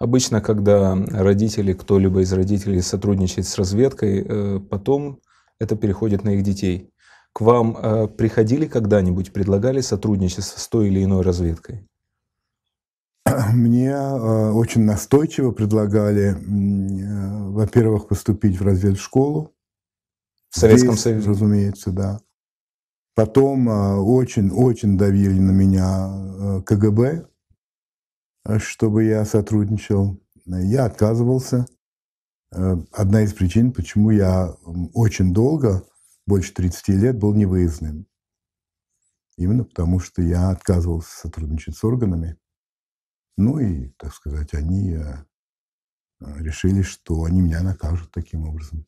Обычно, когда родители, кто-либо из родителей сотрудничает с разведкой, э, потом это переходит на их детей. К вам э, приходили когда-нибудь, предлагали сотрудничество с той или иной разведкой? Мне э, очень настойчиво предлагали, во-первых, поступить в разведшколу. В Советском Здесь, Союзе? Разумеется, да. Потом очень-очень давили на меня КГБ, Э, чтобы я сотрудничал. Я отказывался. Э, одна из причин, почему я очень долго, больше 30 лет, был невыездным. Именно потому, что я отказывался сотрудничать с органами. Ну и, так сказать, они э, решили, что они меня накажут таким образом.